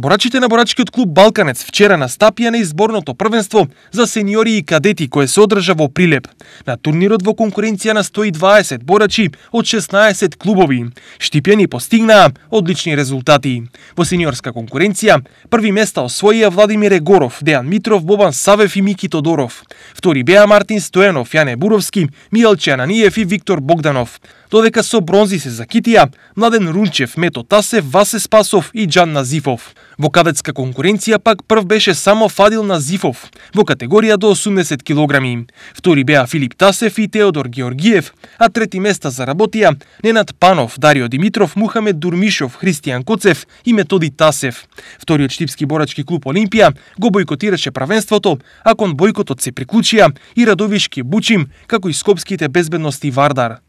Борачите на борачкиот клуб Балканец вчера настапија на изборното првенство за сениори и кадети кое се одржа во Прилеп. На турнирот во конкуренција на 120 борачи од 16 клубови. Штипјани постигнаа одлични резултати. Во сениорска конкуренција први места освоија Владимир Егоров, Дејан Митров, Бобан Савев и Мики Тодоров. Втори беа Мартин Стоенов, Јане Буровски, Мијал Чананиев и Виктор Богданов. Додека со бронзи се закитија Младен Рунчев, Мето Тасев, Васе Спасов и Джан Назифов. Во кадетска конкуренција пак прв беше само Фадил Назифов во категорија до 80 килограми. Втори беа Филип Тасев и Теодор Георгиев, а трети места заработија Ненад Панов, Дарио Димитров, Мухамед Дурмишов, Христијан Коцев и Методи Тасев. Вториот штипски борачки клуб Олимпија го бойкотираше правенството, а кон бойкотот се приклучија и Радовишки Бучим, како и скопските безбедности Вардар.